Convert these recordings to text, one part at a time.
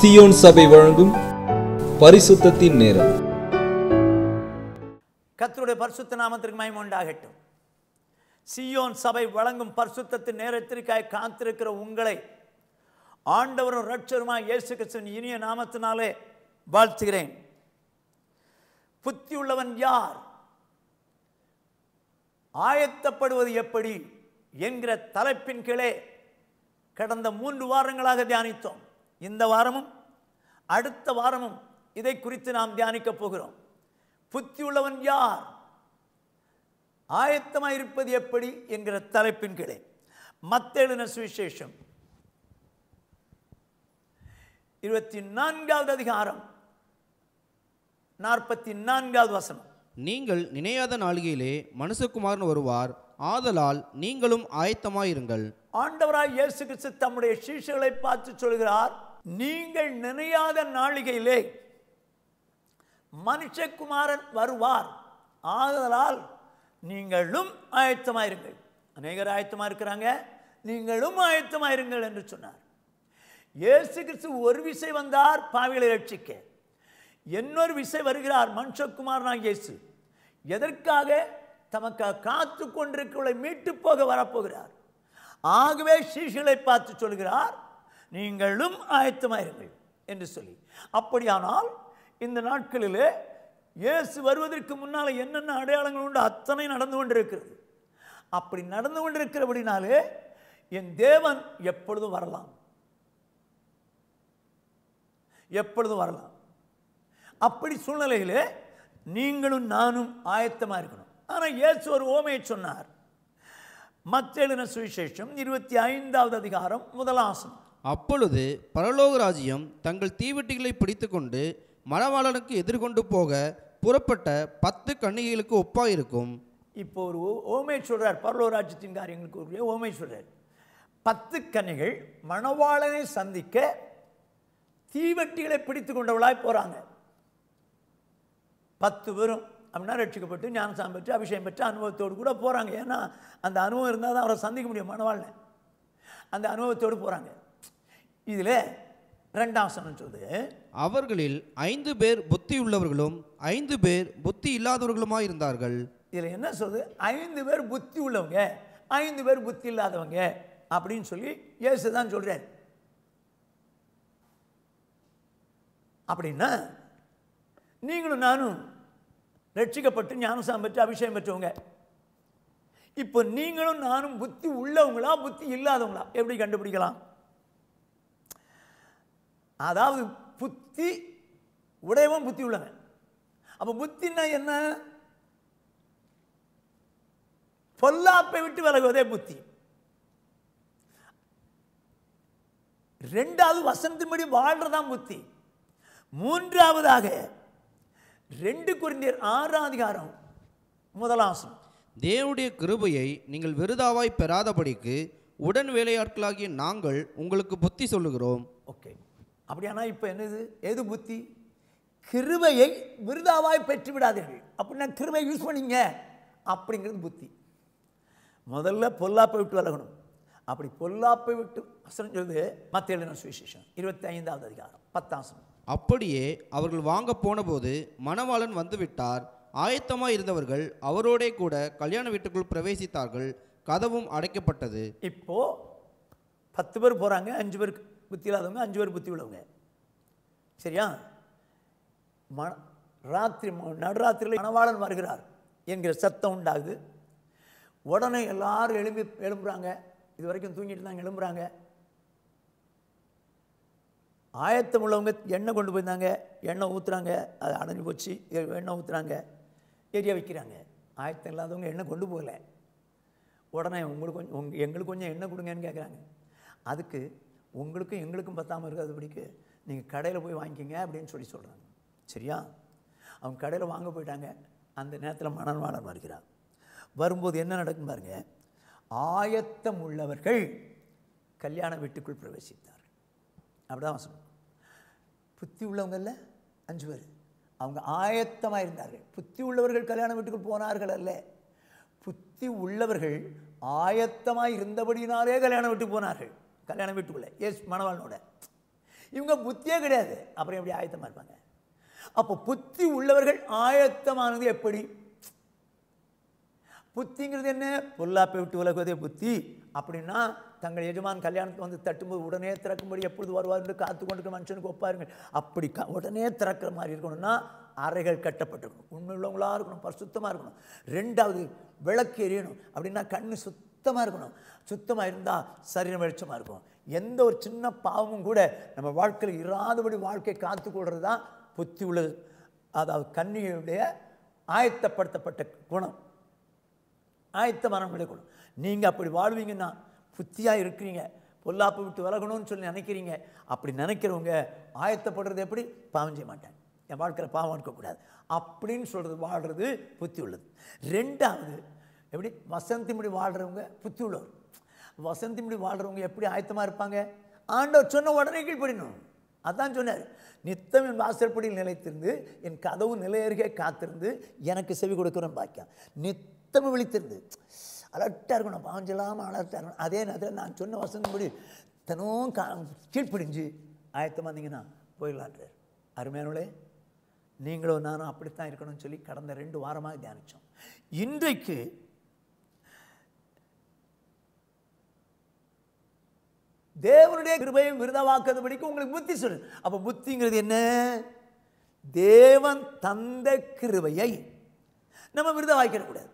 Zion சபை வழங்கும் பரிசுத்தத்தின் நேரம் கத்தருடைய பரிசுத்த நாமத்திற்கு மயம் உண்டாகட்டும் சியோன் சபை வழங்கும் பரிசுத்தத்தின் நேரத்திற்காக காத்திருக்கிற உங்களை ஆண்டவரும் ரட்சருமா இயேசு கிறிஸ்துவின் இனிய நாமத்தினாலே வாழ்த்துகிறேன் புத்தியுள்ளவன் யார் ஆயத்தப்படுவது எப்படி என்கிற தலைப்பின் கீழே கடந்த மூன்று வாரங்களாக தியானித்தோம் இந்த வாரமும் அடுத்த வாரமும் இதை குறித்து நாம் தியானிக்கப் போகிறோம் புத்தி உள்ளவன் யார் ஆயத்தமாக இருப்பது எப்படி என்கிற தலைப்பின் கீழே மத்தேழு சுவிசேஷம் இருபத்தி நான்காவது அதிகாரம் நாற்பத்தி நான்காவது வசனம் நீங்கள் நினையாத நாளிகையிலே மனுஷகுமாரன் வருவார் ஆதலால் நீங்களும் ஆயத்தமாயிருங்கள் ஆண்டவராய் இயேசு கிறிஸ்து தம்முடைய சீஷர்களை பார்த்து சொல்கிறார் நீங்கள் நினையாத நாளிகையிலே மனுஷகுமாரன் வருவார் ஆதலால் நீங்களும் ஆயத்தமாயிருங்கள் அநேகர் ஆயத்தமாக இருக்கிறாங்க நீங்களும் ஆயத்தமாயிருங்கள் என்று சொன்னார் இயேசு கிறிஸ்து ஒரு விசை வந்தார் பாவிகளை ரட்சிக்க இன்னொரு விசை வருகிறார் மனுஷகுமாரனாக இயேசு எதற்காக தமக்கு காத்து கொண்டிருக்கவளை மீட்டு போக வரப்போகிறார் ஆகவே சீஷிகளை பார்த்து சொல்கிறார் நீங்களும் ஆயத்தமாயிருங்கள் என்று சொல்லி அப்படியானால் இந்த நாட்களிலே இயேசு வருவதற்கு முன்னால் என்னென்ன அடையாளங்கள் உண்டு அத்தனை நடந்து கொண்டிருக்கிறது அப்படி நடந்து கொண்டிருக்கிறபடினாலே என் தேவன் எப்பொழுதும் வரலாம் எப்பொழுதும் வரலாம் அப்படி சூழ்நிலையிலே நீங்களும் நானும் ஆயத்தமாக இருக்கணும் ஆனால் இயேசு ஒரு ஓமையை சொன்னார் மத்தெழுன சுவிசேஷம் இருபத்தி ஐந்தாவது அதிகாரம் முதலாசனம் அப்பொழுது பரலோக ராஜ்யம் தங்கள் தீவெட்டிகளை பிடித்து கொண்டு மணவாளனுக்கு எதிர்கொண்டு போக புறப்பட்ட பத்து கண்ணிகைகளுக்கு ஒப்பாக இருக்கும் இப்போ ஒரு ஓமை சொல்கிறார் பரலோக ராஜ்யத்தின் காரியங்களுக்கு ஒரு ஓமை சொல்கிறார் பத்து கன்னிகள் மணவாளனை சந்திக்க தீவெட்டிகளை பிடித்து கொண்டவளாய் போகிறாங்க பத்து பேரும் அப்படின்னா ரட்சிக்கப்பட்டு ஞானசாம் பெற்று அபிஷேகம் பெற்று அனுபவத்தோடு கூட போகிறாங்க ஏன்னா அந்த அனுபவம் இருந்தால் தான் அவரை சந்திக்க முடியும் மணவாளனை அந்த அனுபவத்தோடு போகிறாங்க இதில் ரெண்டாம் வசனம் சொல்லுது அவர்களில் ஐந்து பேர் புத்தி உள்ளவர்களும் ஐந்து பேர் புத்தி இல்லாதவர்களுமா இருந்தார்கள் இதில் என்ன சொல்லுது ஐந்து பேர் புத்தி உள்ளவங்க ஐந்து பேர் புத்தி இல்லாதவங்க அப்படின்னு சொல்லி இயேசு தான் சொல்கிறார் அப்படின்னா நீங்களும் நானும் ரட்சிக்கப்பட்டு ஞானசாம் பெற்று அபிஷேகம் பெற்றவங்க இப்போ நீங்களும் நானும் புத்தி உள்ளவங்களா புத்தி இல்லாதவங்களா எப்படி கண்டுபிடிக்கலாம் அதாவது புத்தி உடையவன் புத்தி உள்ளவன் அப்போ புத்தின்னா என்ன பொல்லாப்பை விட்டு விலகுவதே புத்தி ரெண்டாவது வசந்தபடி வாழ்றதான் புத்தி மூன்றாவதாக ரெண்டு குறிஞர் ஆறாம் அதிகாரம் முதலாசம் தேவனுடைய கிருபையை நீங்கள் விருதாவாய் பெறாதபடிக்கு உடன் வேலையாட்களாகிய நாங்கள் உங்களுக்கு புத்தி சொல்லுகிறோம் ஓகே அப்படியானா இப்போ என்னது எது புத்தி கிருபையை விருதாவாய் பெற்று விடாதீர்கள் அப்படின்னா கிருபை யூஸ் பண்ணிங்க அப்படிங்கிறது புத்தி முதல்ல பொல்லாப்பை விட்டு விலகணும் அப்படி பொல்லாப்பை விட்டு சொல்றது மத்திய எழுதின சுவிசேஷம் இருபத்தி ஐந்தாவது அதிகாரம் பத்தாம் அப்படியே அவர்கள் வாங்க போனபோது மணவாளன் வந்துவிட்டார் ஆயத்தமாக இருந்தவர்கள் அவரோடே கூட கல்யாண வீட்டுக்குள் பிரவேசித்தார்கள் கதவும் அடைக்கப்பட்டது இப்போ பத்து பேர் போகிறாங்க அஞ்சு பேருக்கு புத்தி இல்லாதவங்க அஞ்சு பேர் புத்தி உள்ளவங்க சரியா ம ராத்திரி நடுராத்திரியில் மணவாளன் வருகிறார் என்கிற சத்தம் உண்டாகுது உடனே எல்லாரும் எழும்பி எழும்புறாங்க இது வரைக்கும் தூங்கிட்டு தாங்க எழும்புறாங்க ஆயத்தம் உள்ளவங்க எண்ணெய் கொண்டு போயிருந்தாங்க எண்ணெய் ஊற்றுறாங்க அது அடைஞ்சு போச்சு எண்ணெய் ஊற்றுறாங்க எரிய வைக்கிறாங்க ஆயத்தம் இல்லாதவங்க எண்ணெய் கொண்டு போகலை உடனே உங்களுக்கு கொஞ்சம் உங் எங்களுக்கு கொஞ்சம் எண்ணெய் கொடுங்கன்னு கேட்குறாங்க அதுக்கு உங்களுக்கும் எங்களுக்கும் பத்தாமல் இருக்காது படிக்கு நீங்கள் கடையில் போய் வாங்கிக்கோங்க அப்படின்னு சொல்லி சொல்கிறாங்க சரியா அவங்க கடையில் வாங்க போயிட்டாங்க அந்த நேரத்தில் மணல்வாளர் வருகிறார் வரும்போது என்ன நடக்கும் பாருங்க ஆயத்தம் உள்ளவர்கள் கல்யாண வீட்டுக்குள் பிரவேசித்தார் அப்படிதான் வசனம் புத்தி உள்ளவங்கல்ல அஞ்சு பேர் அவங்க ஆயத்தமாக இருந்தார்கள் புத்தி உள்ளவர்கள் கல்யாண வீட்டுக்குள் போனார்கள் அல்ல புத்தி உள்ளவர்கள் ஆயத்தமாக இருந்தபடினாலே கல்யாணம் வீட்டுக்கு போனார்கள் கல்யாணம் வீட்டுக்குள்ளே எஸ் மணவாளனோட இவங்க புத்தியே கிடையாது அப்புறம் எப்படி ஆயத்தமாக இருப்பாங்க அப்போ புத்தி உள்ளவர்கள் ஆயத்தமானது எப்படி புத்திங்கிறது என்ன பொல்லாப்பை விட்டு உலகதே புத்தி அப்படின்னா தங்கள் எஜமான் கல்யாணத்துக்கு வந்து தட்டும்போது உடனே திறக்கும்படி எப்பொழுது வருவார் என்று காத்து கொண்டிருக்க மனுஷனுக்கு ஒப்பாருங்கள் அப்படி க உடனே திறக்கிற மாதிரி இருக்கணும்னா அறைகள் கட்டப்பட்டிருக்கணும் உண்மை உள்ளவங்களாக இருக்கணும் பரிசுத்தமாக இருக்கணும் ரெண்டாவது விளக்கு எரியணும் அப்படின்னா கண் சுத்தமாக இருக்கணும் சுத்தமாக இருந்தால் சரீரம் வெளிச்சமாக இருக்கும் எந்த ஒரு சின்ன பாவமும் கூட நம்ம வாழ்க்கையில் இராதபடி வாழ்க்கையை காத்து கொள்வது தான் புத்தி உள்ளது அதாவது கண்ணியுடைய ஆயத்தப்படுத்தப்பட்ட குணம் ஆயத்த மனமுடைய குணம் நீங்கள் அப்படி வாழ்வீங்கன்னா புத்தியாக இருக்கிறீங்க பொல்லாப்பு விட்டு விலகணும்னு சொல்லி நினைக்கிறீங்க அப்படி நினைக்கிறவங்க ஆயத்தப்படுறது எப்படி பாவம் செய்ய மாட்டேன் என் வாழ்க்கையில் பாவம் இருக்கக்கூடாது அப்படின்னு சொல்கிறது வாழ்கிறது புத்தி உள்ளது ரெண்டாவது எப்படி வசந்தி முடி வாழ்கிறவங்க புத்தி உள்ளவர் வசந்தி முடி வாழ்கிறவங்க எப்படி ஆயத்தமாக இருப்பாங்க ஆண்டவர் சொன்ன உடனே கீழ்ப்படினோம் அதான் சொன்னார் நித்தம் என் வாசற்படியில் நிலைத்திருந்து என் கதவு நிலையருகே காத்திருந்து எனக்கு செவி கொடுக்குறோம் பாக்கியம் நித்தம் விழித்திருந்து அலர்ட்டாக இருக்கணும் பாஞ்சலாமல் அலர்ட்டாக இருக்கணும் அதே நேரத்தில் நான் சொன்ன வசந்தி முடி தினமும் கா கீழ்ப்பிடிஞ்சு ஆயத்தமாக இருந்தீங்கன்னா போயிடலான்றார் அருமையானவளே நீங்களும் நானும் அப்படித்தான் இருக்கணும்னு சொல்லி கடந்த ரெண்டு வாரமாக தியானித்தோம் இன்றைக்கு தேவனுடைய கிருபையும் விருதமாக்குறதுபடிக்கு உங்களுக்கு புத்தி சொல்லு அப்போ புத்திங்கிறது என்ன தேவன் தந்த கிருபையை நம்ம விருதம் வாய்க்கிடக்கூடாது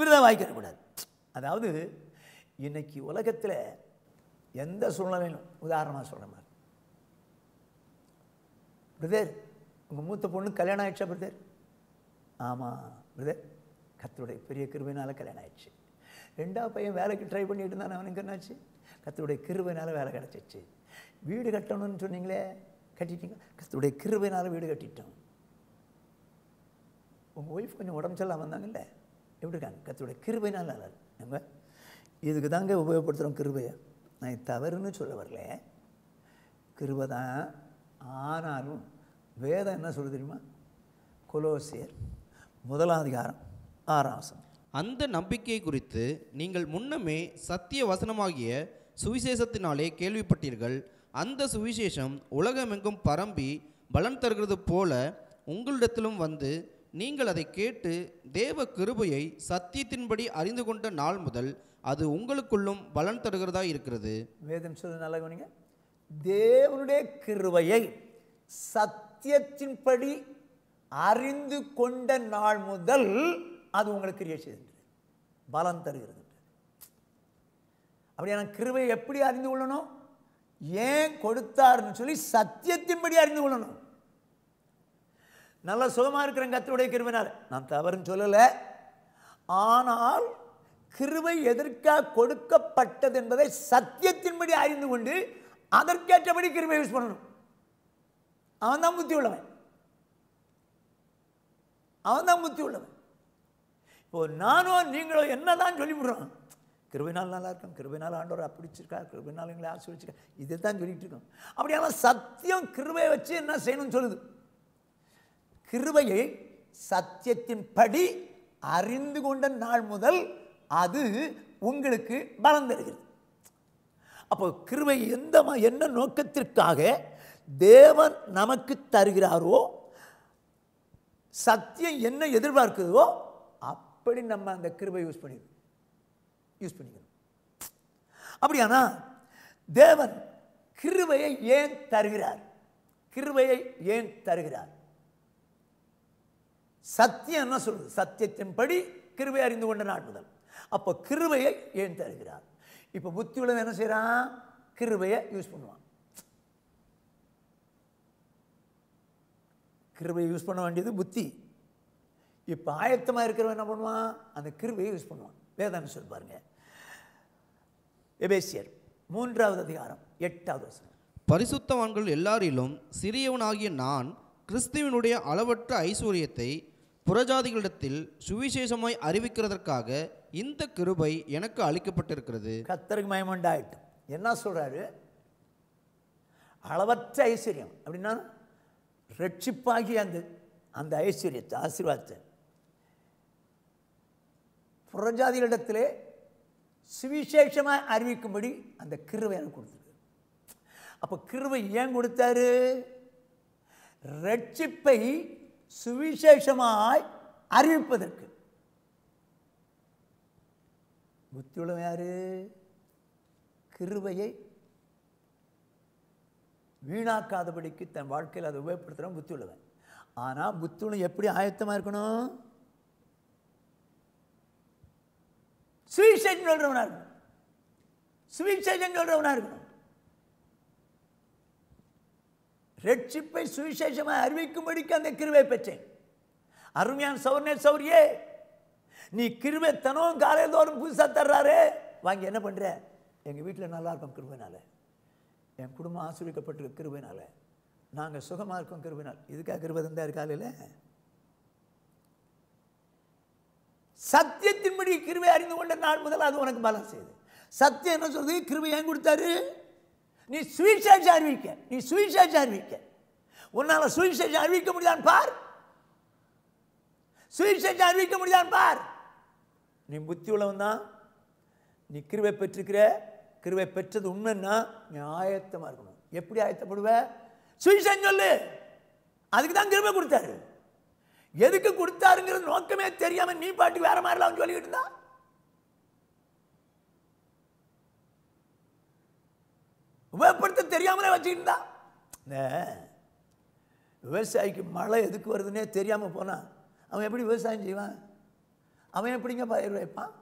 விருதம் வாய்க்கிடக்கூடாது அதாவது இன்னைக்கு உலகத்தில் எந்த சூழ்நிலையிலும் உதாரணமாக சொல்கிற மாதிரி பிரதர் உங்கள் மூத்த பொண்ணு கல்யாணம் ஆயிடுச்சா பிரதேர் ஆமாம் பிரதேர் கத்தருடைய பெரிய கிருபினால் கல்யாணம் ஆயிடுச்சு ரெண்டாவது பையன் வேலைக்கு ட்ரை பண்ணிட்டு இருந்தான் அவனுக்கு என்னாச்சு கத்தருடைய கிருபைனால் வேலை கிடச்சிச்சு வீடு கட்டணும்னு சொன்னீங்களே கட்டிட்டீங்க கத்தருடைய கிருபைனால் வீடு கட்டிட்டோம் உங்கள் ஒய்ஃப் கொஞ்சம் உடம்பு சொல்லாமல் வந்தாங்கல்ல எப்படி இருக்காங்க கத்தருடைய கிருபைனால் நம்ம இதுக்கு தாங்க உபயோகப்படுத்துகிறோம் கிருபையை நான் தவறுன்னு சொல்ல வரல கிருபை தான் ஆனாலும் வேதம் என்ன சொல்ல தெரியுமா கொலோசியர் முதலாதிகாரம் ஆறாம் அந்த நம்பிக்கை குறித்து நீங்கள் முன்னமே சத்திய வசனமாகிய சுவிசேஷத்தினாலே கேள்விப்பட்டீர்கள் அந்த சுவிசேஷம் உலகமெங்கும் பரம்பி பலன் தருகிறது போல உங்களிடத்திலும் வந்து நீங்கள் அதை கேட்டு தேவ கிருபையை சத்தியத்தின்படி அறிந்து கொண்ட நாள் முதல் அது உங்களுக்குள்ளும் பலன் தருகிறதா இருக்கிறது வேதம் சொல்லு நல்லா கவனிங்க தேவனுடைய கிருபையை சத்தியத்தின்படி அறிந்து கொண்ட நாள் முதல் அது உங்களுக்கு பலன் தருகிறது அப்படியான கிருவை எப்படி அறிந்து கொள்ளணும் ஏன் கொடுத்தாருன்னு சொல்லி சத்தியத்தின்படி அறிந்து கொள்ளணும் நல்ல சுகமாக இருக்கிறேன் கத்தருடைய கிருவினால் நான் தவறுன்னு சொல்லலை ஆனால் கிருவை எதற்காக கொடுக்கப்பட்டது என்பதை சத்தியத்தின்படி அறிந்து கொண்டு அதற்கேற்றபடி கிருவை யூஸ் பண்ணணும் அவன் தான் புத்தி உள்ளவன் அவன் தான் புத்தி உள்ளவன் இப்போ நானும் நீங்களும் என்ன தான் சொல்லிவிடுறான் கிருபினால் நல்லா இருக்கும் கிருபினால் ஆண்டவர் பிடிச்சிருக்கா கிருபினால் எங்களை ஆசிரிச்சிருக்கா இதை தான் சொல்லிகிட்டு இருக்கோம் அப்படியாமல் சத்தியம் கிருபையை வச்சு என்ன செய்யணும்னு சொல்லுது கிருபையை சத்தியத்தின் படி அறிந்து கொண்ட நாள் முதல் அது உங்களுக்கு பலம் தருகிறது அப்போ கிருவை எந்த என்ன நோக்கத்திற்காக தேவன் நமக்கு தருகிறாரோ சத்தியம் என்ன எதிர்பார்க்குதோ அப்படி நம்ம அந்த கிருவை யூஸ் பண்ணிடுவோம் யூஸ் பண்ணிக்கணும் அப்படியானா தேவன் கிருவையை ஏன் தருகிறார் கிருவையை ஏன் தருகிறார் சத்தியம் என்ன சத்தியத்தின் படி கிருவை அறிந்து கொண்ட நாள் முதல் அப்போ கிருவையை ஏன் தருகிறார் இப்போ புத்தி உள்ளவன் என்ன செய்யறான் கிருவையை யூஸ் பண்ணுவான் கிருவையை யூஸ் பண்ண வேண்டியது புத்தி இப்போ ஆயத்தமாக இருக்கிறவன் என்ன பண்ணுவான் அந்த கிருவையை யூஸ் பண்ணுவான் வேதான்னு சொல்லி பாருங்கள் எபேசியர் மூன்றாவது அதிகாரம் எட்டாவது வசனம் பரிசுத்தவான்கள் எல்லாரிலும் சிறியவனாகிய நான் கிறிஸ்துவனுடைய அளவற்ற ஐஸ்வர்யத்தை புறஜாதிகளிடத்தில் சுவிசேஷமாய் அறிவிக்கிறதற்காக இந்த கிருபை எனக்கு அளிக்கப்பட்டிருக்கிறது கத்தருக்கு மயமண்டாயிட்டு என்ன சொல்கிறாரு அளவற்ற ஐஸ்வர்யம் அப்படின்னா ரட்சிப்பாகி அந்த அந்த ஐஸ்வர்யத்தை ஆசீர்வாதத்தை புறஜாதிகளிடத்திலே சுவிசேஷமாக அறிவிக்கும்படி அந்த கிருவை எனக்கு கொடுத்துருக்கு அப்போ கிருவை ஏன் கொடுத்தாரு ரட்சிப்பை சுவிசேஷமாய் அறிவிப்பதற்கு புத்தியுள்ள யாரு கிருவையை வீணாக்காதபடிக்கு தன் வாழ்க்கையில் அதை உபயோகப்படுத்துகிறவன் புத்தி உள்ளவன் ஆனால் புத்தி எப்படி ஆயத்தமாக இருக்கணும் சுவிசேஷன் சொல்கிறவனாக இருக்கும் சுவிசேஷன் சொல்கிறவனாக இருக்கணும் ரட்சிப்பை சுவிசேஷமாக அறிவிக்கும்படிக்கு அந்த கிருவை பெற்றேன் அருமையான சௌர்ணே சௌரியே நீ கிருவை தனம் காலையில் தோறும் புதுசாக தர்றாரு வாங்கி என்ன பண்ணுற எங்கள் வீட்டில் நல்லா இருக்கும் கிருவினால் என் குடும்பம் ஆசிரியக்கப்பட்டிருக்க கிருவினால் நாங்கள் சுகமாக இருக்கோம் கிருவினால் இதுக்காக கிருபை தந்தார் காலையில் சத்தியத்தின்படி கிருவை அறிந்து கொண்ட நாள் முதல் அது உனக்கு பலம் செய்யுது சத்தியம் என்ன சொல்றது கிருவை ஏன் கொடுத்தாரு நீ சுவிசேஷம் அறிவிக்க நீ சுவிசேஷம் அறிவிக்க உன்னால சுவிசேஷம் அறிவிக்க முடியாது பார் சுவிசேஷம் அறிவிக்க முடியாது பார் நீ புத்தி உள்ளவன் தான் நீ கிருவை பெற்றிருக்கிற கிருவை பெற்றது உண்மைன்னா நீ ஆயத்தமாக இருக்கணும் எப்படி ஆயத்தப்படுவ சுவிசேஷம் சொல்லு அதுக்கு தான் கிருவை கொடுத்தாரு எதுக்கு கொடுத்தாருங்கிறது நோக்கமே தெரியாமல் நீ பாட்டுக்கு வேற மாதிரி அவன் சொல்லிக்கிட்டு இருந்தா உபயோகப்படுத்த தெரியாமலே வச்சுக்கிட்டு இருந்தா விவசாயிக்கு மழை எதுக்கு வருதுன்னே தெரியாமல் போனான் அவன் எப்படி விவசாயம் செய்வான் அவன் எப்படிங்க பயிர் வைப்பான்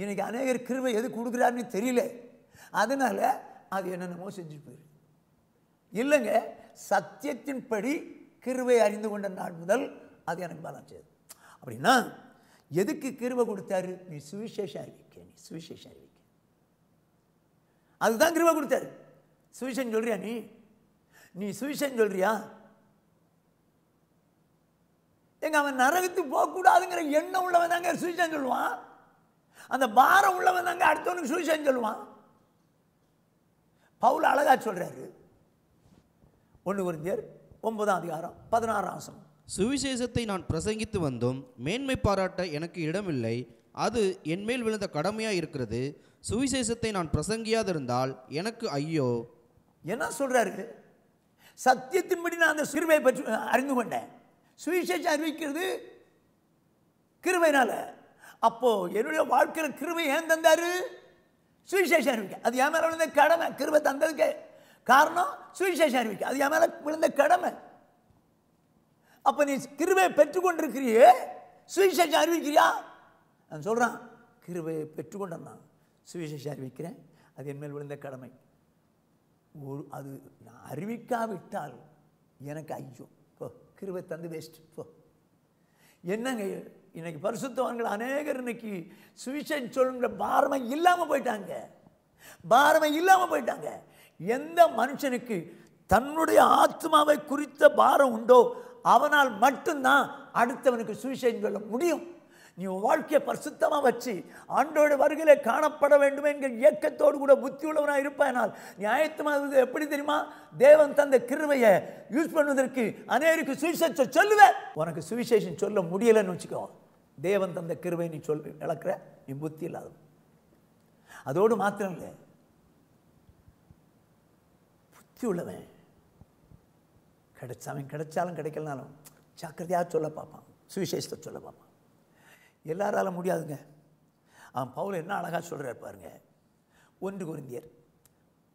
இன்றைக்கி அநேகர் கிருவை எது கொடுக்குறாருன்னு தெரியல அதனால் அது என்னென்னமோ செஞ்சு போயிரு இல்லைங்க சத்தியத்தின்படி கிருவை அறிந்து கொண்ட நாள் முதல் அது எனக்கு பலம் செய்யுது அப்படின்னா எதுக்கு கிருவை கொடுத்தாரு நீ சுவிசேஷம் அறிவிக்க நீ சுவிசேஷம் அறிவிக்க அதுதான் கிருவை கொடுத்தாரு சுவிசேஷம் சொல்கிறியா நீ நீ சுவிசேஷம் சொல்கிறியா எங்க அவன் நரகத்து போகக்கூடாதுங்கிற எண்ணம் உள்ளவன் தாங்க சுவிசேஷம் சொல்லுவான் அந்த பாரம் உள்ளவன் தாங்க அடுத்தவனுக்கு சுவிசேஷம் சொல்லுவான் பவுல் அழகா சொல்கிறாரு ஒன்று குருந்தியர் ஒன்பதாம் அதிகாரம் பதினாறாம் வசனம் சுவிசேஷத்தை நான் பிரசங்கித்து வந்தும் மேன்மை பாராட்ட எனக்கு இடமில்லை அது என்மேல் விழுந்த கடமையாக இருக்கிறது சுவிசேஷத்தை நான் பிரசங்கியாதிருந்தால் எனக்கு ஐயோ என்ன சொல்கிறாரு சத்தியத்தின்படி நான் அந்த சிறுமையை பற்றி அறிந்து கொண்டேன் சுவிசேஷம் அறிவிக்கிறது கிருமையினால் அப்போது என்னுடைய வாழ்க்கையில் கிருமை ஏன் தந்தார் சுவிசேஷம் அறிவிக்க அது ஏன் மேலே கடமை கிருமை தந்ததுக்கு காரணம் சுவிசேஷம் அறிவிக்க அது என் மேலே விழுந்த கடமை அப்போ நீ கிருவை பெற்றுக்கொண்டிருக்கிறியே சுவிசேஷம் அறிவிக்கிறியா நான் சொல்கிறான் கிருவையை பெற்றுக்கொண்டேன் நான் சுவிசேஷம் அறிவிக்கிறேன் அது என் மேல் விழுந்த கடமை ஒரு அது நான் அறிவிக்காவிட்டால் எனக்கு ஐயோ போ கிருவை தந்து வேஸ்ட் போ என்னங்க இன்னைக்கு பரிசுத்தவான்கள் அநேகர் இன்னைக்கு சுவிசேஷம் சொல்லுங்கிற பாரமை இல்லாமல் போயிட்டாங்க பாரமை இல்லாமல் போயிட்டாங்க எந்த மனுஷனுக்கு தன்னுடைய ஆத்மாவை குறித்த பாரம் உண்டோ அவனால் மட்டும்தான் அடுத்தவனுக்கு சுவிசேஷம் சொல்ல முடியும் நீ உன் வாழ்க்கையை பரிசுத்தமாக வச்சு ஆண்டோட வருகையிலே காணப்பட வேண்டும் என்கிற இயக்கத்தோடு கூட புத்தி உள்ளவனாக இருப்பானால் நியாயத்தமாக எப்படி தெரியுமா தேவன் தந்த கிருவையை யூஸ் பண்ணுவதற்கு அநேருக்கு சுவிசேஷம் சொல்லுவேன் உனக்கு சுவிசேஷம் சொல்ல முடியலைன்னு வச்சுக்கோ தேவன் தந்த கிருவை நீ சொல் இழக்கிற நீ புத்தி இல்லாத அதோடு மாத்திரம் இல்லை சக்தி உள்ளவன் கிடைச்சவன் கிடைச்சாலும் கிடைக்கலனாலும் ஜாக்கிரதையாக சொல்ல பார்ப்பான் சுவிசேஷத்தை சொல்ல பார்ப்பான் எல்லாரால முடியாதுங்க அவன் பவுல் என்ன அழகாக சொல்கிறார் பாருங்க ஒன்று குருந்தியர்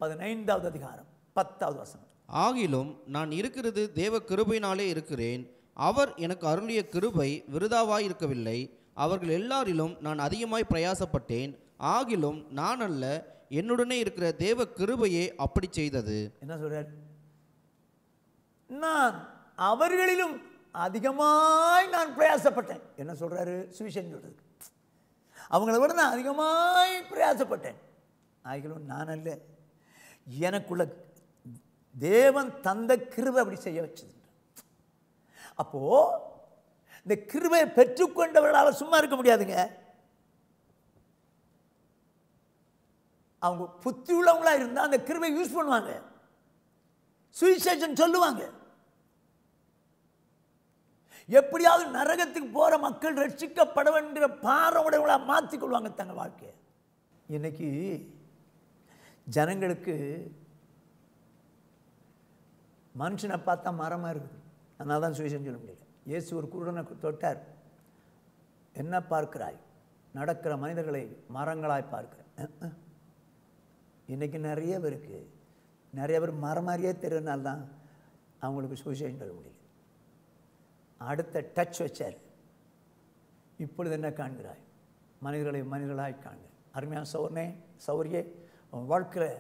பதினைந்தாவது அதிகாரம் பத்தாவது வசனம் ஆகிலும் நான் இருக்கிறது தேவ கிருபையினாலே இருக்கிறேன் அவர் எனக்கு அருளிய கிருபை விருதாவாக இருக்கவில்லை அவர்கள் எல்லாரிலும் நான் அதிகமாய் பிரயாசப்பட்டேன் ஆகிலும் நான் அல்ல என்னுடனே இருக்கிற தேவ கிருபையே அப்படி செய்தது என்ன சொல்றார் நான் அவர்களிலும் அதிகமாய் நான் பிரயாசப்பட்டேன் என்ன சொல்கிறாரு சுவிசேஷன் சொல்றது அவங்கள விட நான் அதிகமாய் பிரயாசப்பட்டேன் ஆகிலும் நான் அல்ல எனக்குள்ள தேவன் தந்த கிருவை அப்படி செய்ய வச்சது அப்போது இந்த கிருவை பெற்றுக்கொண்டவர்களால் சும்மா இருக்க முடியாதுங்க அவங்க புத்தி உள்ளவங்களாக இருந்தால் அந்த கிருவை யூஸ் பண்ணுவாங்க சுவிசேஷன் சொல்லுவாங்க எப்படியாவது நரகத்துக்கு போகிற மக்கள் ரட்சிக்கப்பட வேண்டிய பாறை உடையவங்களாக மாற்றிக்கொள்வாங்க தங்கள் வாழ்க்கையை இன்றைக்கி ஜனங்களுக்கு மனுஷனை பார்த்தா மரமாக இருக்குது அதனால தான் சுயசம் சொல்ல முடியல இயேசு ஒரு குருடனை தொட்டார் என்ன பார்க்கிறாய் நடக்கிற மனிதர்களை மரங்களாய் பார்க்கிற இன்றைக்கி நிறைய பேருக்கு நிறைய பேர் மரமாரியே மாதிரியே தான் அவங்களுக்கு சூசைட் பண்ண முடியல அடுத்த டச் வச்சார் இப்பொழுது என்ன காண்கிறாய் மனிதர்களை மனிதர்களாய் காண்க அருமையான சௌர்னே சௌரியே அவன் வாழ்க்கையில்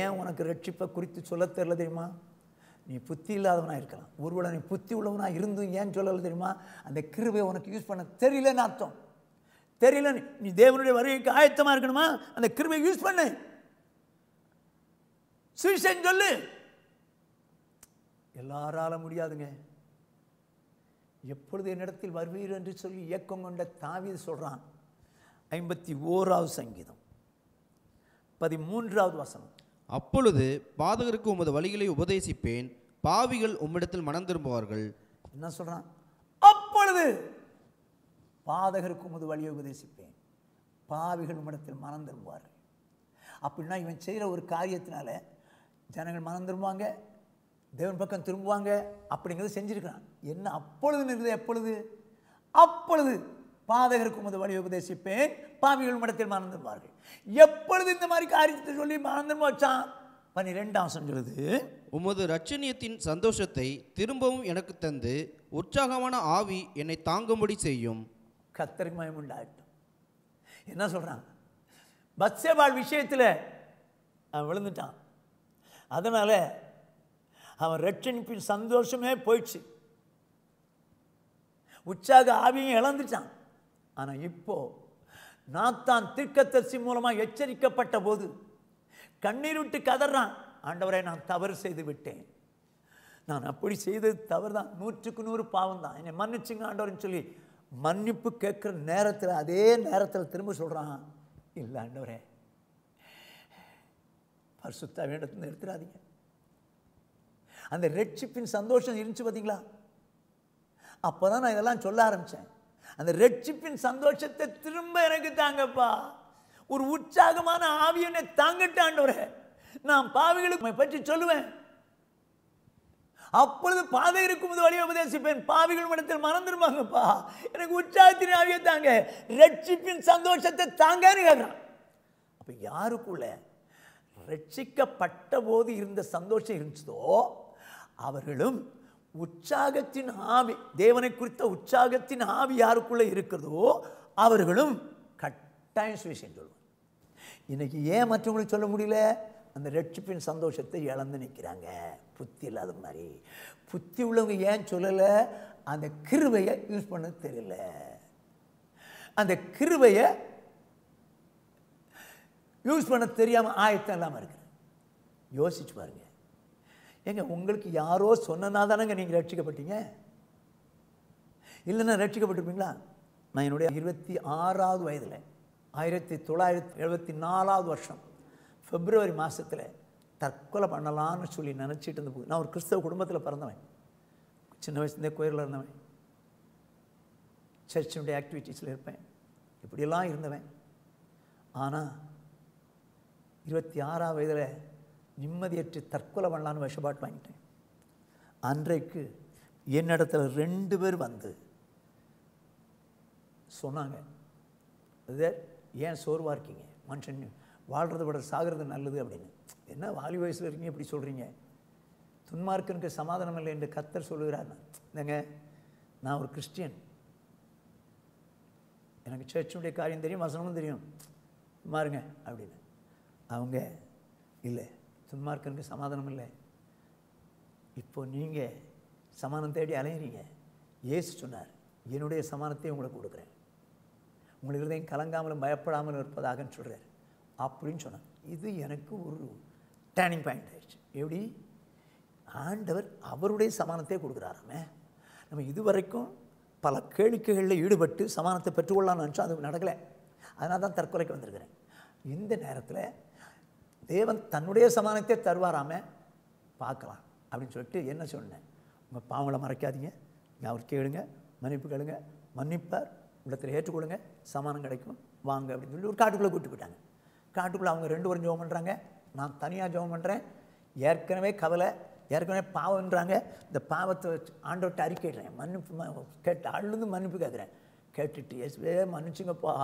ஏன் உனக்கு ரட்சிப்பை குறித்து சொல்ல தெரியல தெரியுமா நீ புத்தி இல்லாதவனாக இருக்கலாம் ஒருவேளை நீ புத்தி உள்ளவனாக இருந்தும் ஏன் சொல்லலை தெரியுமா அந்த கிருவை உனக்கு யூஸ் பண்ண தெரியலன்னு அர்த்தம் தெரியல நீ தேவனுடைய வருகைக்கு ஆயத்தமாக இருக்கணுமா அந்த கிருவை யூஸ் பண்ணு சுவிசேஷம் சொல்லு எல்லாரால முடியாதுங்க எப்பொழுது என்னிடத்தில் வருவீர் என்று சொல்லி இயக்கம் கொண்ட தாவி சொல்கிறான் ஐம்பத்தி ஓராவது சங்கீதம் பதிமூன்றாவது வசனம் அப்பொழுது பாதகருக்கு உமது வழிகளை உபதேசிப்பேன் பாவிகள் உம்மிடத்தில் மனம் திரும்புவார்கள் என்ன சொல்கிறான் அப்பொழுது பாதகருக்கு உமது வழியை உபதேசிப்பேன் பாவிகள் உம்மிடத்தில் மனம் திரும்புவார்கள் அப்படின்னா இவன் செய்கிற ஒரு காரியத்தினால ஜனங்கள் மனம் திரும்புவாங்க தேவன் பக்கம் திரும்புவாங்க அப்படிங்கிறது செஞ்சுருக்கிறான் என்ன அப்பொழுதுன்னு இருக்குது எப்பொழுது அப்பொழுது பாதகருக்கும் அது வழி உபதேசிப்பேன் பாவிகள் மடத்தில் மறந்துடுவார்கள் எப்பொழுது இந்த மாதிரி காரியத்தை சொல்லி மறந்துடுமா வச்சான் பன்னிரெண்டாம் சொல்கிறது உமது ரட்சணியத்தின் சந்தோஷத்தை திரும்பவும் எனக்கு தந்து உற்சாகமான ஆவி என்னை தாங்கும்படி செய்யும் கத்தருக்கு மயம் உண்டாகட்டும் என்ன சொல்கிறான் பத்சேபால் விஷயத்தில் அவன் விழுந்துட்டான் அதனால் அவன் ரட்சணிப்பின் சந்தோஷமே போயிடுச்சு உற்சாக ஆவியும் இழந்துட்டான் ஆனால் இப்போது நாத்தான் தீர்க்கத்தரிசி மூலமாக எச்சரிக்கப்பட்ட போது கண்ணீர் விட்டு கதறான் ஆண்டவரை நான் தவறு செய்து விட்டேன் நான் அப்படி செய்தது தவறு தான் நூற்றுக்கு நூறு பாவம் தான் என்னை மன்னிச்சுங்க ஆண்டவர்னு சொல்லி மன்னிப்பு கேட்குற நேரத்தில் அதே நேரத்தில் திரும்ப சொல்கிறான் இல்லை ஆண்டவரே பரிசுத்த வேண்டத்தில் நிறுத்துறாதீங்க அந்த ரெட்சிப்பின் சந்தோஷம் இருந்துச்சு பார்த்தீங்களா அப்போ தான் நான் இதெல்லாம் சொல்ல ஆரம்பித்தேன் அந்த ரெட்சிப்பின் சந்தோஷத்தை திரும்ப எனக்கு தாங்கப்பா ஒரு உற்சாகமான ஆவியனை தாங்கட்டாண்டவர நான் பாவிகளுக்கு பற்றி சொல்லுவேன் அப்பொழுது பாதை இருக்கும் போது வழி உபதேசிப்பேன் பாவிகள் மனத்தில் மறந்துருவாங்கப்பா எனக்கு உற்சாகத்தின் ஆவியை தாங்க ரட்சிப்பின் சந்தோஷத்தை தாங்கன்னு கேட்குறான் அப்போ யாருக்குள்ள ரட்சிக்கப்பட்ட போது இருந்த சந்தோஷம் இருந்துச்சதோ அவர்களும் உற்சாகத்தின் ஆவி தேவனை குறித்த உற்சாகத்தின் ஆவி யாருக்குள்ளே இருக்கிறதோ அவர்களும் கட்டாயம் சுவிசேஷம் சொல்லுவாங்க இன்றைக்கி ஏன் மற்றவங்களுக்கு சொல்ல முடியல அந்த ரட்சிப்பின் சந்தோஷத்தை இழந்து நிற்கிறாங்க புத்தி இல்லாத மாதிரி புத்தி உள்ளவங்க ஏன் சொல்லலை அந்த கிருவையை யூஸ் பண்ண தெரியல அந்த கிருவையை யூஸ் பண்ண தெரியாமல் ஆயத்தம் இல்லாமல் இருக்கிறேன் யோசிச்சு பாருங்கள் ஏங்க உங்களுக்கு யாரோ சொன்னனா தானேங்க நீங்கள் ரட்சிக்கப்பட்டீங்க இல்லைன்னா ரட்சிக்கப்பட்டிருப்பீங்களா நான் என்னுடைய இருபத்தி ஆறாவது வயதில் ஆயிரத்தி தொள்ளாயிரத்தி எழுபத்தி நாலாவது வருஷம் பிப்ரவரி மாதத்தில் தற்கொலை பண்ணலான்னு சொல்லி நினச்சிட்டு இருந்த போது நான் ஒரு கிறிஸ்தவ குடும்பத்தில் பிறந்தவன் சின்ன வயசுலேருந்தே கோயிலில் இருந்தவன் சர்ச்சினுடைய ஆக்டிவிட்டீஸில் இருப்பேன் இப்படியெல்லாம் இருந்தவன் ஆனால் இருபத்தி ஆறாம் வயதில் நிம்மதியற்று தற்கொலை பண்ணலான்னு விஷபாட் வாங்கிட்டேன் அன்றைக்கு என்னிடத்துல ரெண்டு பேர் வந்து சொன்னாங்க அது ஏன் சோர்வாக இருக்கீங்க மனுஷன் வாழ்கிறத விட சாகிறது நல்லது அப்படின்னு என்ன வாலி வயசில் இருக்கீங்க இப்படி சொல்கிறீங்க துன்மார்க்கனுக்கு சமாதானம் இல்லை என்று கத்தர் சொல்லுகிறார் இல்லைங்க நான் ஒரு கிறிஸ்டியன் எனக்கு சர்ச்சினுடைய காரியம் தெரியும் வசனமும் தெரியும் மாறுங்க அப்படின்னு அவங்க இல்லை சும்மா இருக்கிறவங்க சமாதானம் இல்லை இப்போ நீங்கள் சமானம் தேடி அலையிறீங்க ஏசு சொன்னார் என்னுடைய சமானத்தை உங்களுக்கு கொடுக்குறேன் உங்களுக்கு இருதையும் கலங்காமலும் பயப்படாமலும் இருப்பதாகன்னு சொல்கிறார் அப்படின்னு சொன்னார் இது எனக்கு ஒரு டேர்னிங் பாயிண்ட் ஆயிடுச்சு எப்படி ஆண்டவர் அவருடைய சமானத்தை கொடுக்குறாருமே நம்ம இதுவரைக்கும் பல கேளிக்கைகளில் ஈடுபட்டு சமானத்தை பெற்றுக்கொள்ளலாம்னு நினச்சோம் அது நடக்கலை அதனால தான் தற்கொலைக்கு வந்திருக்கிறேன் இந்த நேரத்தில் தேவன் தன்னுடைய சமானத்தை தருவாராம பார்க்கலாம் அப்படின்னு சொல்லிட்டு என்ன சொன்னேன் உங்கள் பாவங்களை மறைக்காதீங்க அவர் கேளுங்க மன்னிப்பு கேளுங்க மன்னிப்பார் உள்ளத்தில் ஏற்றுக்கொள்ளுங்க சமானம் கிடைக்கும் வாங்க அப்படின்னு சொல்லி ஒரு காட்டுக்குள்ளே கூப்பிட்டு போயிட்டாங்க காட்டுக்குள்ளே அவங்க ரெண்டு பேரும் ஜோம் பண்ணுறாங்க நான் தனியாக ஜோம் பண்ணுறேன் ஏற்கனவே கவலை ஏற்கனவே பாவம்ன்றாங்க இந்த பாவத்தை ஆண்டவர்கிட்ட அறிக்கைடுறேன் மன்னிப்பு கேட்டு அழுந்து மன்னிப்பு கேட்குறேன் கேட்டுட்டு எஸ்வே மன்னிச்சுங்கப்பா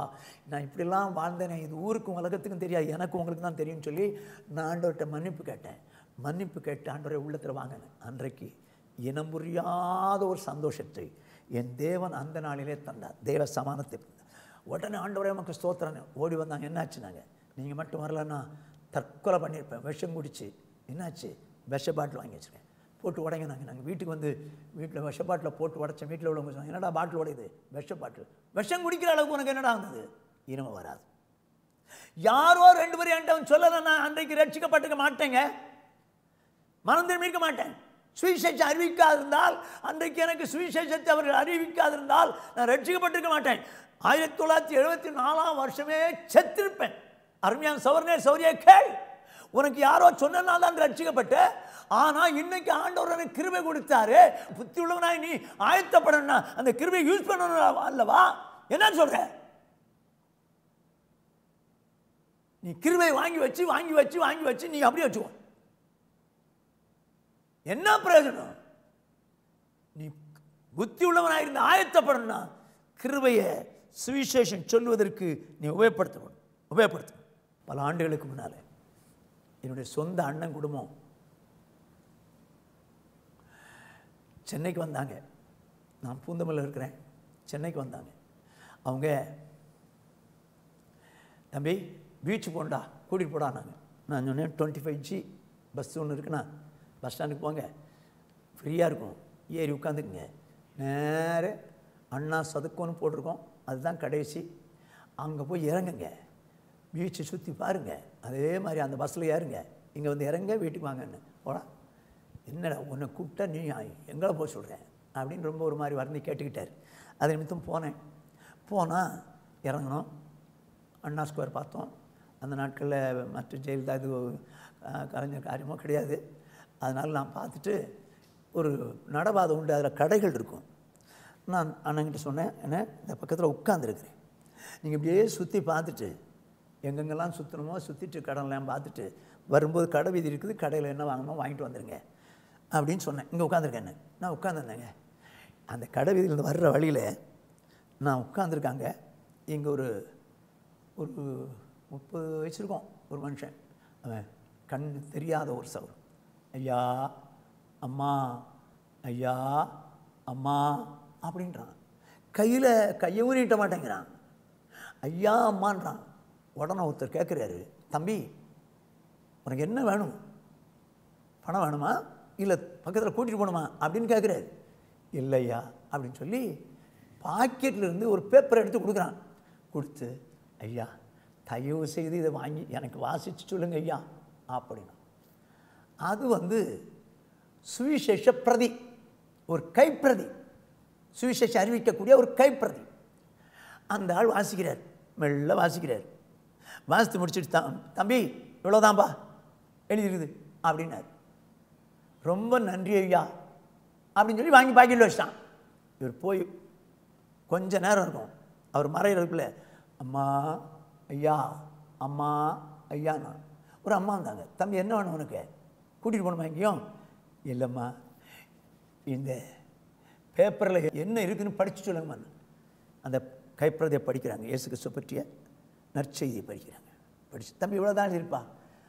நான் இப்படிலாம் வாழ்ந்தேனே இது ஊருக்கும் உலகத்துக்கும் தெரியாது எனக்கு உங்களுக்கு தான் தெரியும்னு சொல்லி நான் ஆண்டவர்கிட்ட மன்னிப்பு கேட்டேன் மன்னிப்பு கேட்டு ஆண்டவரை உள்ளத்தில் வாங்கினேன் அன்றைக்கு இனம் புரியாத ஒரு சந்தோஷத்தை என் தேவன் அந்த நாளிலே தந்தார் தேவ சமானத்தில் உடனே ஆண்டவரே நமக்கு ஸ்தோத்திரன் ஓடி வந்தாங்க என்னாச்சு நாங்கள் நீங்கள் மட்டும் வரலன்னா தற்கொலை பண்ணியிருப்பேன் விஷம் குடிச்சு என்னாச்சு விஷ பாட்டில் வாங்கி வச்சுருக்கேன் போட்டு உடைங்கினாங்க நாங்கள் வீட்டுக்கு வந்து வீட்டில் விஷ பாட்டில் போட்டு உடைச்சேன் வீட்டில் உள்ளவங்க சொன்னாங்க என்னடா பாட்டில் உடையுது விஷ பாட்டில் விஷம் குடிக்கிற அளவுக்கு உனக்கு என்னடா வந்தது இனிமே வராது யாரோ ரெண்டு பேரும் என்கிட்ட சொல்லலை நான் அன்றைக்கு ரட்சிக்கப்பட்டுக்க மாட்டேங்க மறந்து மீட்க மாட்டேன் சுவிசேஷம் அறிவிக்காதிருந்தால் அன்றைக்கு எனக்கு சுவிசேஷத்தை அவர்கள் அறிவிக்காதிருந்தால் நான் ரட்சிக்கப்பட்டிருக்க மாட்டேன் ஆயிரத்தி தொள்ளாயிரத்தி எழுபத்தி நாலாம் வருஷமே செத்திருப்பேன் அருமையான சௌரனே சௌரிய கேள் உனக்கு யாரோ சொன்னனால்தான் ரட்சிக்கப்பட்ட ஆனால் இன்னைக்கு ஆண்டவர் எனக்கு கிருபை கொடுத்தாரு புத்தி உள்ளவனாய் நீ ஆயத்தப்படணும்னா அந்த கிருபையை யூஸ் பண்ணணும் அல்லவா என்னன்னு சொல்கிற நீ கிருவை வாங்கி வச்சு வாங்கி வச்சு வாங்கி வச்சு நீ அப்படியே வச்சுக்கோ என்ன பிரயோஜனம் நீ புத்தி உள்ளவனாக இருந்து ஆயத்தப்படணும்னா கிருவையை சுவிசேஷன் சொல்வதற்கு நீ உபயோகப்படுத்தணும் உபயோகப்படுத்தணும் பல ஆண்டுகளுக்கு முன்னால் என்னுடைய சொந்த அண்ணன் குடும்பம் சென்னைக்கு வந்தாங்க நான் பூந்தமல்ல இருக்கிறேன் சென்னைக்கு வந்தாங்க அவங்க தம்பி பீச் போண்டா கூட்டிகிட்டு போடா நாங்கள் நான் சொன்னேன் டுவெண்ட்டி ஃபைவ் ஜி பஸ் ஒன்று இருக்குண்ணா பஸ் ஸ்டாண்டுக்கு போங்க ஃப்ரீயாக இருக்கும் ஏறி உட்காந்துக்குங்க நேர அண்ணா சதுக்கோன்னு போட்டிருக்கோம் அதுதான் கடைசி அங்கே போய் இறங்குங்க பீச்சை சுற்றி பாருங்கள் அதே மாதிரி அந்த பஸ்ஸில் ஏறுங்க இங்கே வந்து இறங்க வீட்டுக்கு வாங்கன்னு போகலாம் என்னடா உன்னை கூப்பிட்டா நீ எங்களை போக சொல்கிறேன் அப்படின்னு ரொம்ப ஒரு மாதிரி வருந்து கேட்டுக்கிட்டார் அது நிமித்தம் போனேன் போனால் இறங்கணும் அண்ணா ஸ்கொயர் பார்த்தோம் அந்த நாட்களில் மற்ற ஜெயலலிதா இது கலைஞர் காரியமோ கிடையாது அதனால் நான் பார்த்துட்டு ஒரு நடவாதை உண்டு அதில் கடைகள் இருக்கும் நான் அண்ணங்கிட்ட சொன்னேன் என்ன இந்த பக்கத்தில் உட்காந்துருக்குறேன் நீங்கள் இப்படியே சுற்றி பார்த்துட்டு எங்கெங்கெல்லாம் சுற்றணுமோ சுற்றிட்டு கடன்லாம் பார்த்துட்டு வரும்போது கடை வீதி இருக்குது கடையில் என்ன வாங்கணுமோ வாங்கிட்டு வந்துடுங்க அப்படின்னு சொன்னேன் இங்கே உட்காந்துருக்கேன்னு நான் உட்காந்துருந்தேங்க அந்த கடை வீதியிலேருந்து வர்ற வழியில் நான் உட்காந்துருக்காங்க இங்கே ஒரு ஒரு முப்பது வயசு ஒரு மனுஷன் அவன் கண் தெரியாத ஒரு சவுல் ஐயா அம்மா ஐயா அம்மா அப்படின்றான் கையில் கையை ஊறிட்ட மாட்டேங்கிறான் ஐயா அம்மான்றான் உடனே ஒருத்தர் கேட்குறாரு தம்பி உனக்கு என்ன வேணும் பணம் வேணுமா இல்லை பக்கத்தில் கூட்டிகிட்டு போகணுமா அப்படின்னு கேட்குறாரு இல்லையா அப்படின்னு சொல்லி பாக்கெட்லேருந்து ஒரு பேப்பர் எடுத்து கொடுக்குறான் கொடுத்து ஐயா தயவு செய்து இதை வாங்கி எனக்கு வாசித்து சொல்லுங்க ஐயா அப்படின்னு அது வந்து சுவிசேஷ பிரதி ஒரு கைப்பிரதி சுவிசேஷ அறிவிக்கக்கூடிய ஒரு கைப்பிரதி அந்த ஆள் வாசிக்கிறார் மெல்ல வாசிக்கிறார் வாசித்து முடிச்சுட்டு தம்பி இவ்வளோதான்பா எழுதிருக்குது அப்படின்னாரு ரொம்ப நன்றி ஐயா அப்படின்னு சொல்லி வாங்கி பாக்கெட்டில் வச்சிட்டான் இவர் போய் கொஞ்ச நேரம் இருக்கும் அவர் மறைகிறதுக்குள்ள அம்மா ஐயா அம்மா ஐயான்னு ஒரு அம்மா இருந்தாங்க தம்பி என்ன வேணும் உனக்கு கூட்டிகிட்டு போகணுமா எங்கேயும் இல்லைம்மா இந்த பேப்பரில் என்ன இருக்குதுன்னு படித்து சொல்லுங்கம்மா அந்த கைப்பிரதையை படிக்கிறாங்க இயேசு கிறிஸ்துவ பற்றிய நற்செய்தியை படிக்கிறாங்க படித்து தம்பி இவ்வளோதான் இருப்பா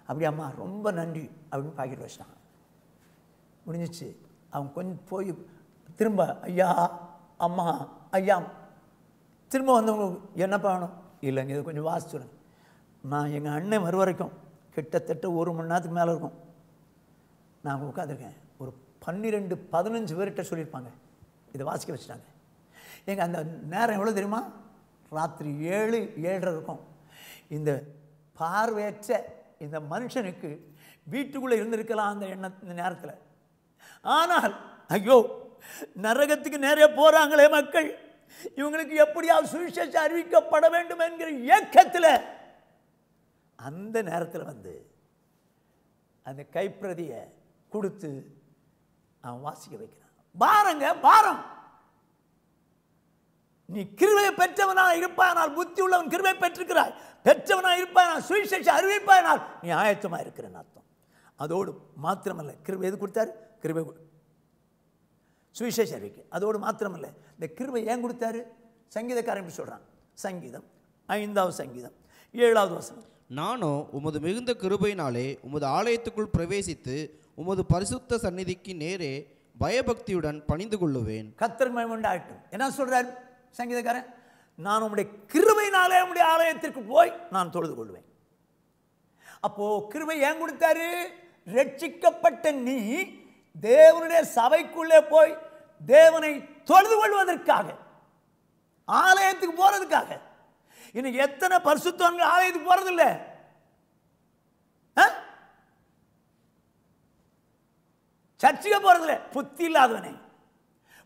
அப்படியே அம்மா ரொம்ப நன்றி அப்படின்னு பாக்கெட் வச்சிட்டாங்க முடிஞ்சிச்சு அவன் கொஞ்சம் போய் திரும்ப ஐயா அம்மா ஐயா திரும்ப வந்தவங்களுக்கு என்ன பண்ணணும் இல்லைங்க இது கொஞ்சம் வாசிச்சுடுங்க நான் எங்கள் அண்ணன் வரும் வரைக்கும் கிட்டத்தட்ட ஒரு மணி நேரத்துக்கு மேலே இருக்கும் நான் உட்காந்துருக்கேன் ஒரு பன்னிரெண்டு பதினஞ்சு பேர்கிட்ட சொல்லியிருப்பாங்க இதை வாசிக்க வச்சுட்டாங்க எங்கள் அந்த நேரம் எவ்வளோ தெரியுமா ராத்திரி ஏழு ஏழரை இருக்கும் இந்த பார்வையற்ற இந்த மனுஷனுக்கு வீட்டுக்குள்ளே இருந்திருக்கலாம் அந்த எண்ண இந்த நேரத்தில் ஆனால் ஐயோ நரகத்துக்கு நிறைய போகிறாங்களே மக்கள் இவங்களுக்கு எப்படியாவது சுவிசேஷம் அறிவிக்கப்பட வேண்டும் என்கிற இயக்கத்தில் அந்த நேரத்தில் வந்து அந்த கைப்பிரதியை கொடுத்து அவன் வாசிக்க வைக்கிறான் பாருங்க பாரம் நீ கிருவை பெற்றவனாக இருப்பானால் புத்தி உள்ளவன் கிருவை பெற்றிருக்கிறாய் பெற்றவனாக இருப்பானால் சுவிசேஷம் அறிவிப்பானால் நீ ஆயத்தமாக இருக்கிறேன்னு அர்த்தம் அதோடு மாத்திரமல்ல கிருவை எது கொடுத்தாரு கிருபை சுவிசேஷ அறிக்கை அதோடு மாத்திரமல்ல இந்த கிருபை ஏன் கொடுத்தாரு சங்கீதக்காரன் சொல்கிறான் சங்கீதம் ஐந்தாவது சங்கீதம் ஏழாவது வசனம் நானும் உமது மிகுந்த கிருபையினாலே உமது ஆலயத்துக்குள் பிரவேசித்து உமது பரிசுத்த சந்நிதிக்கு நேரே பயபக்தியுடன் பணிந்து கொள்ளுவேன் கத்தர் மயமுண்டாகட்டும் என்ன சொல்கிறார் சங்கீதக்காரன் நான் உம்முடைய கிருபையினாலே உம்முடைய ஆலயத்திற்கு போய் நான் தொழுது கொள்வேன் அப்போது கிருபை ஏன் கொடுத்தாரு ரட்சிக்கப்பட்ட நீ தேவனுடைய சபைக்குள்ளே போய் தேவனை தொழுது கொள்வதற்காக ஆலயத்துக்கு போகிறதுக்காக இன்னைக்கு எத்தனை பரிசுத்தவன்கள் ஆலயத்துக்கு போகிறதில்ல சர்ச்சுக்கு இல்லை புத்தி இல்லாதவனே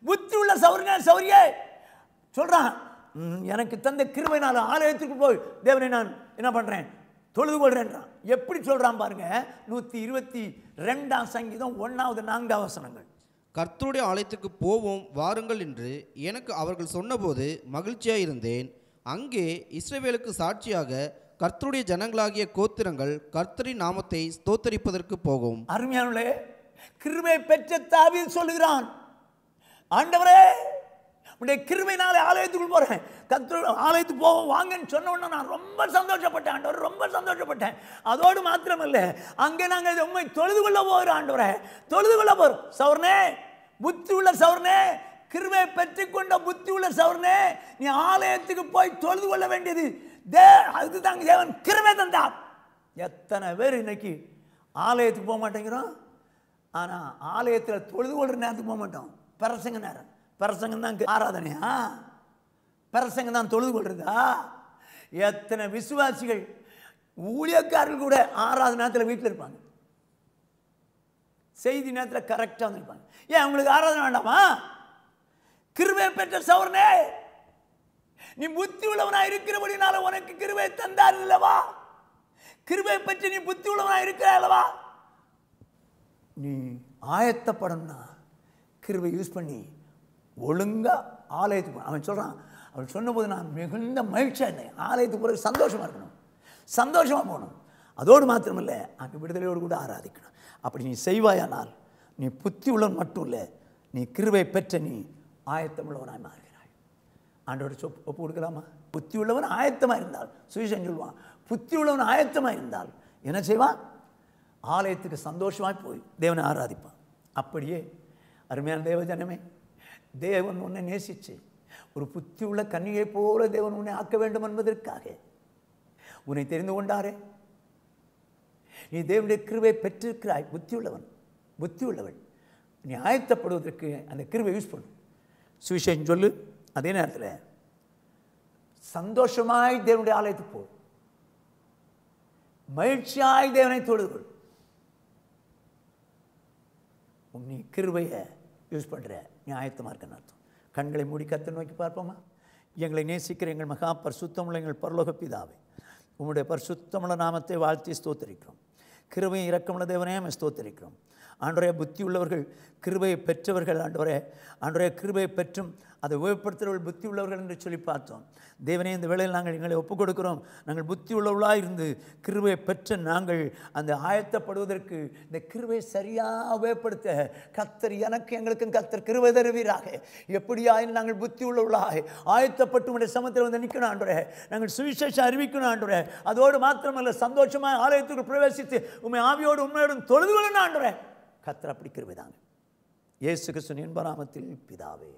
புத்தி உள்ள சௌரிய சௌரிய சொல்கிறான் எனக்கு தந்த கிருவை நான் ஆலயத்துக்கு போய் தேவனை நான் என்ன பண்ணுறேன் தொழுது கொள்கிறேன்றான் எப்படி சொல்கிறான் பாருங்க நூற்றி இருபத்தி ரெண்டாம் சங்கீதம் ஒன்றாவது நான்காம் வசனங்கள் கர்த்தருடைய ஆலயத்துக்கு போவோம் வாருங்கள் என்று எனக்கு அவர்கள் சொன்னபோது மகிழ்ச்சியாக இருந்தேன் அங்கே இஸ்ரேவேலுக்கு சாட்சியாக கர்த்தருடைய ஜனங்களாகிய கோத்திரங்கள் கர்த்தரின் நாமத்தை ஸ்தோத்தரிப்பதற்கு போகும் அருமையானே கிருமை பெற்ற தாவி சொல்லுகிறான் ஆண்டவரே உடைய கிருமையினால ஆலயத்துக்குள் போகிறேன் கத்து ஆலயத்துக்கு போக வாங்கன்னு சொன்னோன்னா நான் ரொம்ப சந்தோஷப்பட்டேன் ஆண்டவர் ரொம்ப சந்தோஷப்பட்டேன் அதோடு மாத்திரமல்ல அங்கே நாங்கள் உண்மை தொழுது கொள்ள போகிறோம் ஆண்டவரை தொழுது கொள்ள போகிறோம் சவர்னே புத்தி உள்ள சவர்னே கிருமை பெற்றுக்கொண்ட புத்தி உள்ள சவர்னே நீ ஆலயத்துக்கு போய் தொழுது கொள்ள வேண்டியது தே தாங்க தேவன் கிருமை தந்தார் எத்தனை பேர் இன்னைக்கு ஆலயத்துக்கு போக மாட்டேங்கிறோம் ஆனால் ஆலயத்தில் தொழுது கொள்கிற நேரத்துக்கு போக மாட்டோம் பிரசங்க நேரம் பிரசங்கம் தான் ஆராதனையா பிரசங்கம் தான் தொழுது கொள்றதா எத்தனை விசுவாசிகள் ஊழியக்காரர்கள் கூட ஆறாவது நேரத்தில் வீட்டில் இருப்பாங்க செய்தி நேரத்தில் கரெக்டாக வந்திருப்பாங்க ஏன் உங்களுக்கு ஆராதனை வேண்டாமா கிருவை பெற்ற சவரனே நீ புத்தி உள்ளவனாக இருக்கிறபடினால உனக்கு கிருவை தந்தார் இல்லவா கிருவை பற்றி நீ புத்தி உள்ளவனாக இருக்கிற அல்லவா நீ ஆயத்தப்படணும்னா கிருவை யூஸ் பண்ணி ஒழுங்காக ஆலயத்துக்கு அவன் சொல்கிறான் அவன் சொன்னபோது நான் மிகுந்த மகிழ்ச்சியாக இருந்தேன் ஆலயத்துக்கு போகிறது சந்தோஷமாக இருக்கணும் சந்தோஷமாக போகணும் அதோடு மாத்திரமில்லை அங்கே விடுதலையோடு கூட ஆராதிக்கணும் அப்படி நீ செய்வாயானால் நீ புத்தி உள்ளவன் மட்டும் இல்லை நீ கிருவை பெற்ற நீ ஆயத்தம் உள்ளவனாய் மாறுகிறாய் ஆண்டோட சொப்பு ஒப்பு கொடுக்கலாமா புத்தி உள்ளவன் ஆயத்தமாக இருந்தால் சுயசன் சொல்லுவான் புத்தி உள்ளவன் ஆயத்தமாக இருந்தால் என்ன செய்வான் ஆலயத்துக்கு சந்தோஷமாக போய் தேவனை ஆராதிப்பான் அப்படியே அருமையான தேவஜனமே தேவன் உன்னை நேசித்து ஒரு புத்தி உள்ள கன்னியை போல தேவன் உன்னை ஆக்க வேண்டும் என்பதற்காக உன்னை தெரிந்து கொண்டாரே நீ தேவனுடைய கிருவை பெற்றிருக்கிறாய் புத்தி உள்ளவன் புத்தி உள்ளவள் நீ ஆயத்தப்படுவதற்கு அந்த கிருவை யூஸ் பண்ணும் சுவிசேஷம் சொல்லு அதே நேரத்தில் சந்தோஷமாய் தேவனுடைய ஆலயத்துக்கு போ மகிழ்ச்சியாய் தேவனை தொழுதுகொள் உன் நீ கிருவையை யூஸ் பண்ணுற நியாயத்தமாக இருக்குன்னு அர்த்தம் கண்களை மூடி கத்து நோக்கி பார்ப்போமா எங்களை நேசிக்கிற எங்கள் மகா பரிசுத்தமுள்ள எங்கள் பரலோகப்பிதாவை உங்களுடைய பரிசுத்தமுள்ள நாமத்தை வாழ்த்தி ஸ்தோத்தரிக்கிறோம் கிருவையும் இறக்கமுள்ள தேவனையும் ஸ்தோத்தரிக்கிறோம் ஆண்டோரைய புத்தி உள்ளவர்கள் கிருபையை பெற்றவர்கள் ஆண்டோரே ஆண்டோரைய கிருபையை பெற்றும் அதை உபயோகப்படுத்துகிறவர்கள் புத்தி உள்ளவர்கள் என்று சொல்லி பார்த்தோம் தேவனே இந்த வேளையில் நாங்கள் எங்களை ஒப்புக் கொடுக்கிறோம் நாங்கள் புத்தி உள்ளவர்களாக இருந்து கிருபையை பெற்ற நாங்கள் அந்த ஆயத்தப்படுவதற்கு இந்த கிருபையை சரியாக உபயோகப்படுத்த கத்தர் எனக்கு எங்களுக்கும் கத்தர் கிருபை தருவீராக எப்படியாயினும் நாங்கள் புத்தி உள்ளவர்களாக ஆயத்தப்பட்டு உடைய சமத்தில் வந்து நிற்கணும் ஆண்டுரே நாங்கள் சுவிசேஷம் அறிவிக்கணும் ஆண்டுரே அதோடு மாத்திரமல்ல சந்தோஷமாக ஆலயத்துக்கு பிரவேசித்து உண்மை ஆவியோடு உண்மையோடும் தொழுது கொள்ளணும் ஆண்டுறேன் கத்திர அப்படி கிருபிதாங்க இயேசு கிருஷ்ணன் இன்பராமத்தில் பிதாவே